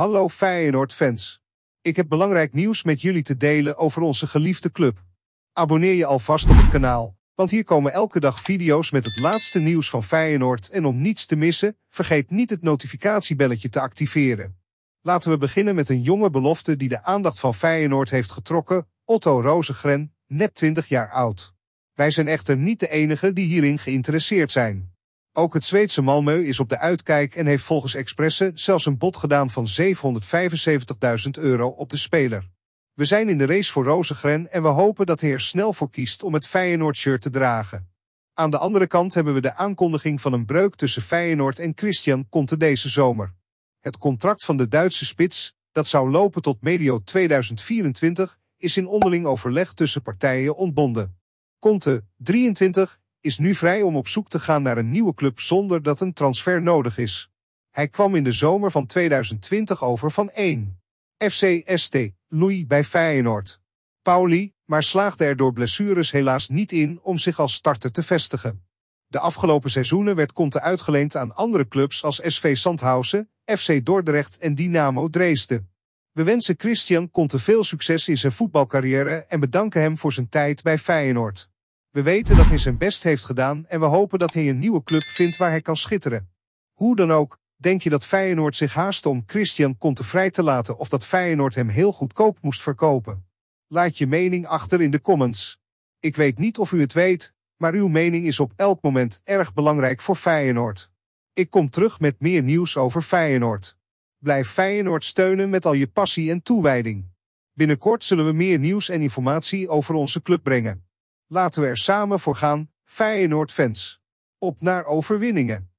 Hallo Feyenoord-fans. Ik heb belangrijk nieuws met jullie te delen over onze geliefde club. Abonneer je alvast op het kanaal, want hier komen elke dag video's met het laatste nieuws van Feyenoord en om niets te missen, vergeet niet het notificatiebelletje te activeren. Laten we beginnen met een jonge belofte die de aandacht van Feyenoord heeft getrokken, Otto Rozegren, net 20 jaar oud. Wij zijn echter niet de enigen die hierin geïnteresseerd zijn. Ook het Zweedse Malmö is op de uitkijk en heeft volgens Expressen zelfs een bod gedaan van 775.000 euro op de speler. We zijn in de race voor Rozengren en we hopen dat hij er snel voor kiest om het Feyenoord-shirt te dragen. Aan de andere kant hebben we de aankondiging van een breuk tussen Feyenoord en Christian Conte deze zomer. Het contract van de Duitse spits, dat zou lopen tot medio 2024, is in onderling overleg tussen partijen ontbonden. Conte, 23, is nu vrij om op zoek te gaan naar een nieuwe club zonder dat een transfer nodig is. Hij kwam in de zomer van 2020 over van 1. FC ST, Louis bij Feyenoord. Pauli, maar slaagde er door blessures helaas niet in om zich als starter te vestigen. De afgelopen seizoenen werd Conte uitgeleend aan andere clubs als SV Sandhausen, FC Dordrecht en Dynamo Dresden. We wensen Christian Conte veel succes in zijn voetbalcarrière en bedanken hem voor zijn tijd bij Feyenoord. We weten dat hij zijn best heeft gedaan en we hopen dat hij een nieuwe club vindt waar hij kan schitteren. Hoe dan ook, denk je dat Feyenoord zich haast om Christian Conte vrij te laten of dat Feyenoord hem heel goedkoop moest verkopen? Laat je mening achter in de comments. Ik weet niet of u het weet, maar uw mening is op elk moment erg belangrijk voor Feyenoord. Ik kom terug met meer nieuws over Feyenoord. Blijf Feyenoord steunen met al je passie en toewijding. Binnenkort zullen we meer nieuws en informatie over onze club brengen. Laten we er samen voor gaan, Feyenoord-fans. Op naar overwinningen.